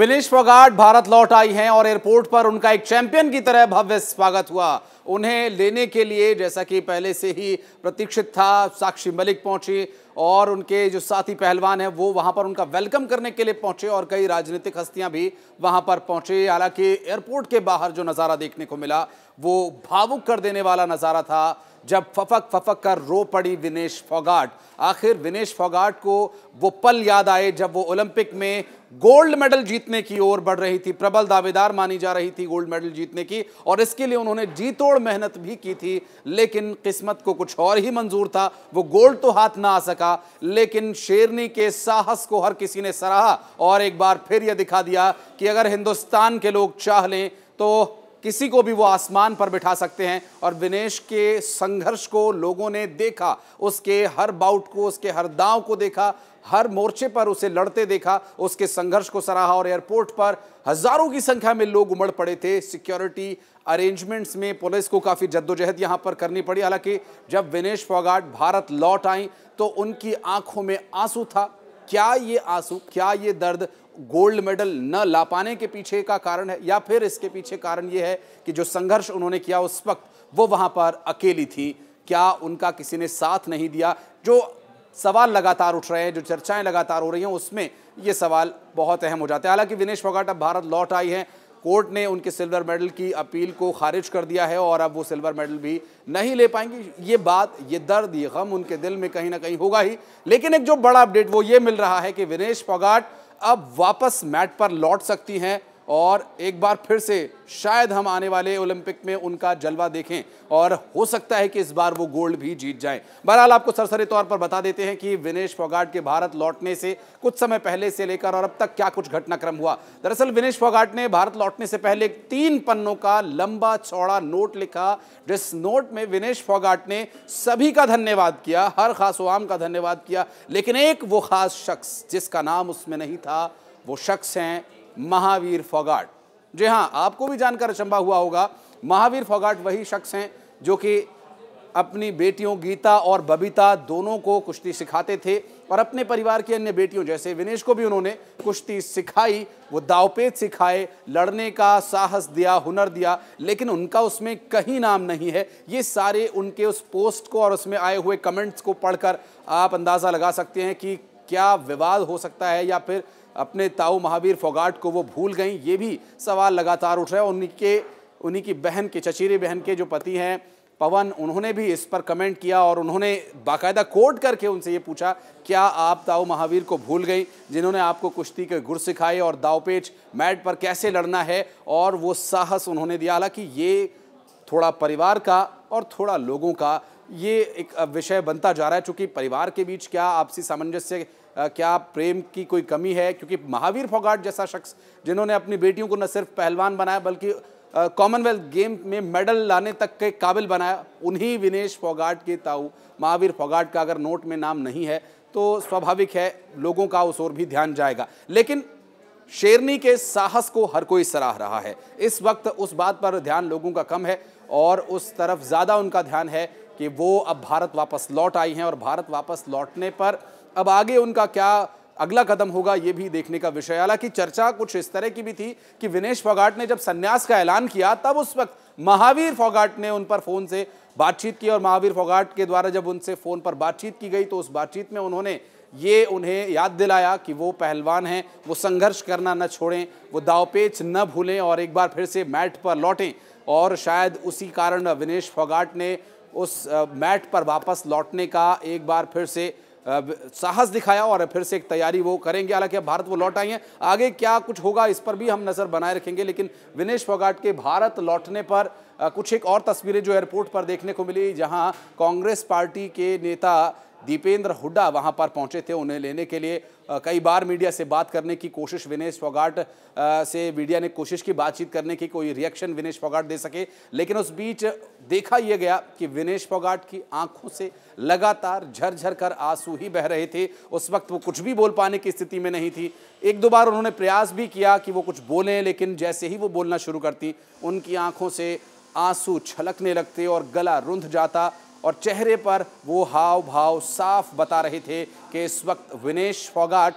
विनेश फोगाट भारत लौट आई हैं और एयरपोर्ट पर उनका एक चैंपियन की तरह भव्य स्वागत हुआ उन्हें लेने के लिए जैसा कि पहले से ही प्रतीक्षित था साक्षी मलिक पहुंची और उनके जो साथी पहलवान हैं वो वहां पर उनका वेलकम करने के लिए पहुंचे और कई राजनीतिक हस्तियां भी वहां पर पहुंचे हालांकि एयरपोर्ट के बाहर जो नज़ारा देखने को मिला वो भावुक कर देने वाला नज़ारा था जब फफक फफक कर रो पड़ी विनेश फोगाट आखिर विनेश फोगाट को वो पल याद आए जब वो ओलंपिक में गोल्ड मेडल जीतने की ओर बढ़ रही थी प्रबल दावेदार मानी जा रही थी गोल्ड मेडल जीतने की और इसके लिए उन्होंने जी तोड़ मेहनत भी की थी लेकिन किस्मत को कुछ और ही मंजूर था वो गोल्ड तो हाथ ना आ सका लेकिन शेरनी के साहस को हर किसी ने सराहा और एक बार फिर यह दिखा दिया कि अगर हिंदुस्तान के लोग चाह लें तो किसी को भी वो आसमान पर बिठा सकते हैं और विनेश के संघर्ष को लोगों ने देखा उसके हर बाउट को उसके हर दांव को देखा हर मोर्चे पर उसे लड़ते देखा उसके संघर्ष को सराहा और एयरपोर्ट पर हजारों की संख्या में लोग उमड़ पड़े थे सिक्योरिटी अरेंजमेंट्स में पुलिस को काफ़ी जद्दोजहद यहां पर करनी पड़ी हालांकि जब विनेश फोगाट भारत लौट आई तो उनकी आंखों में आंसू था क्या ये आंसू क्या ये दर्द गोल्ड मेडल न ला पाने के पीछे का कारण है या फिर इसके पीछे कारण ये है कि जो संघर्ष उन्होंने किया उस वक्त वो वहाँ पर अकेली थी क्या उनका किसी ने साथ नहीं दिया जो सवाल लगातार उठ रहे हैं जो चर्चाएं लगातार हो रही हैं उसमें ये सवाल बहुत अहम हो जाते हैं हालांकि विनेश फोगाट अब भारत लौट आई है कोर्ट ने उनके सिल्वर मेडल की अपील को खारिज कर दिया है और अब वो सिल्वर मेडल भी नहीं ले पाएंगे ये बात ये दर्द ये गम उनके दिल में कहीं ना कहीं होगा ही लेकिन एक जो बड़ा अपडेट वो ये मिल रहा है कि विनेश फोगाट अब वापस मैट पर लौट सकती हैं और एक बार फिर से शायद हम आने वाले ओलंपिक में उनका जलवा देखें और हो सकता है कि इस बार वो गोल्ड भी जीत जाए बहरहाल आपको सरसरी तौर पर बता देते हैं कि विनेश फोगाट के भारत लौटने से कुछ समय पहले से लेकर और अब तक क्या कुछ घटनाक्रम हुआ दरअसल विनेश फोगाट ने भारत लौटने से पहले तीन पन्नों का लंबा चौड़ा नोट लिखा जिस नोट में विनेश फोगाट ने सभी का धन्यवाद किया हर खास वाम का धन्यवाद किया लेकिन एक वो खास शख्स जिसका नाम उसमें नहीं था वो शख्स हैं महावीर फोगाट जी हाँ आपको भी जानकर अचंबा हुआ होगा महावीर फोगाट वही शख्स हैं जो कि अपनी बेटियों गीता और बबीता दोनों को कुश्ती सिखाते थे और अपने परिवार की अन्य बेटियों जैसे विनेश को भी उन्होंने कुश्ती सिखाई वो दावपेद सिखाए लड़ने का साहस दिया हुनर दिया लेकिन उनका उसमें कहीं नाम नहीं है ये सारे उनके उस पोस्ट को और उसमें आए हुए कमेंट्स को पढ़कर आप अंदाज़ा लगा सकते हैं कि क्या विवाद हो सकता है या फिर अपने ताऊ महावीर फोगाट को वो भूल गई ये भी सवाल लगातार उठ रहा है उनके उन्हीं की बहन के चचेरी बहन के जो पति हैं पवन उन्होंने भी इस पर कमेंट किया और उन्होंने बाकायदा कोट करके उनसे ये पूछा क्या आप ताऊ महावीर को भूल गई जिन्होंने आपको कुश्ती के गुर सिखाए और दावपेच मैट पर कैसे लड़ना है और वो साहस उन्होंने दिया हालांकि ये थोड़ा परिवार का और थोड़ा लोगों का ये एक विषय बनता जा रहा है चूँकि परिवार के बीच क्या आपसी सामंजस्य क्या प्रेम की कोई कमी है क्योंकि महावीर फोगाट जैसा शख्स जिन्होंने अपनी बेटियों को न सिर्फ पहलवान बनाया बल्कि कॉमनवेल्थ गेम में मेडल लाने तक के काबिल बनाया उन्हीं विनेश फोगाट के ताऊ महावीर फोगाट का अगर नोट में नाम नहीं है तो स्वाभाविक है लोगों का उस ओर भी ध्यान जाएगा लेकिन शेरनी के साहस को हर कोई सराह रहा है इस वक्त उस बात पर ध्यान लोगों का कम है और उस तरफ ज़्यादा उनका ध्यान है कि वो अब भारत वापस लौट आई हैं और भारत वापस लौटने पर अब आगे उनका क्या अगला कदम होगा ये भी देखने का विषय हालांकि चर्चा कुछ इस तरह की भी थी कि विनेश फोगाट ने जब संन्यास का ऐलान किया तब उस वक्त महावीर फोगाट ने उन पर फ़ोन से बातचीत की और महावीर फोगाट के द्वारा जब उनसे फ़ोन पर बातचीत की गई तो उस बातचीत में उन्होंने ये उन्हें याद दिलाया कि वो पहलवान हैं वो संघर्ष करना न छोड़ें वो दावपेच न भूलें और एक बार फिर से मैट पर लौटें और शायद उसी कारण विनेश फोगाट ने उस मैट पर वापस लौटने का एक बार फिर से साहस दिखाया और फिर से एक तैयारी वो करेंगे हालांकि अब भारत वो लौट आई हैं आगे क्या कुछ होगा इस पर भी हम नज़र बनाए रखेंगे लेकिन विनेश फोगाट के भारत लौटने पर कुछ एक और तस्वीरें जो एयरपोर्ट पर देखने को मिली जहां कांग्रेस पार्टी के नेता दीपेंद्र हुड्डा वहां पर पहुंचे थे उन्हें लेने के लिए कई बार मीडिया से बात करने की कोशिश विनेश फोगाट से मीडिया ने कोशिश की बातचीत करने की कोई रिएक्शन विनेश फोगाट दे सके लेकिन उस बीच देखा यह गया कि विनेश फोगाट की आंखों से लगातार झरझर कर आंसू ही बह रहे थे उस वक्त वो कुछ भी बोल पाने की स्थिति में नहीं थी एक दो बार उन्होंने प्रयास भी किया कि वो कुछ बोलें लेकिन जैसे ही वो बोलना शुरू करती उनकी आँखों से आंसू छलकने लगते और गला रुंध जाता और चेहरे पर वो हाव भाव साफ बता रहे थे कि इस वक्त विनेश फोगाट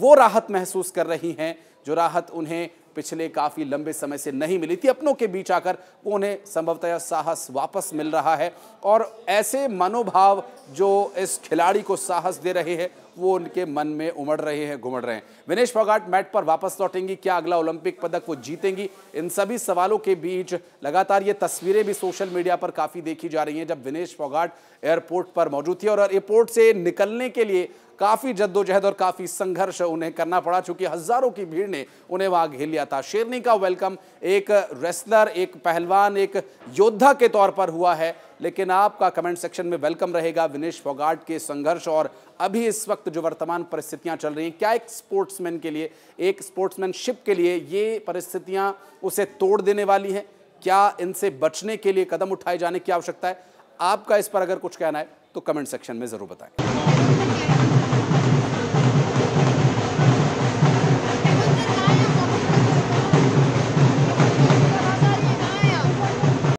वो राहत महसूस कर रही हैं जो राहत उन्हें पिछले काफ़ी लंबे समय से नहीं मिली थी अपनों के बीच आकर उन्हें संभवतः साहस वापस मिल रहा है और ऐसे मनोभाव जो इस खिलाड़ी को साहस दे रहे हैं वो उनके मन में उमड़ रहे हैं घुमड़ रहे हैं विनेश फोगाट मैट पर वापस लौटेंगी क्या अगला ओलंपिक पदक वो जीतेंगी इन सभी सवालों के बीच लगातार ये तस्वीरें भी सोशल मीडिया पर काफ़ी देखी जा रही हैं जब विनेश फोगाट एयरपोर्ट पर मौजूद थी और एयरपोर्ट से निकलने के लिए काफ़ी जद्दोजहद और काफ़ी संघर्ष उन्हें करना पड़ा चूंकि हज़ारों की भीड़ ने उन्हें वहां घेर लिया था शेरनी का वेलकम एक रेसलर एक पहलवान एक योद्धा के तौर पर हुआ है लेकिन आपका कमेंट सेक्शन में वेलकम रहेगा विनेश फोगाट के संघर्ष और अभी इस वक्त जो वर्तमान परिस्थितियां चल रही हैं क्या एक स्पोर्ट्समैन के लिए एक स्पोर्ट्समैनशिप के लिए ये परिस्थितियां उसे तोड़ देने वाली हैं क्या इनसे बचने के लिए कदम उठाए जाने की आवश्यकता है आपका इस पर अगर कुछ कहना है तो कमेंट सेक्शन में ज़रूर बताएं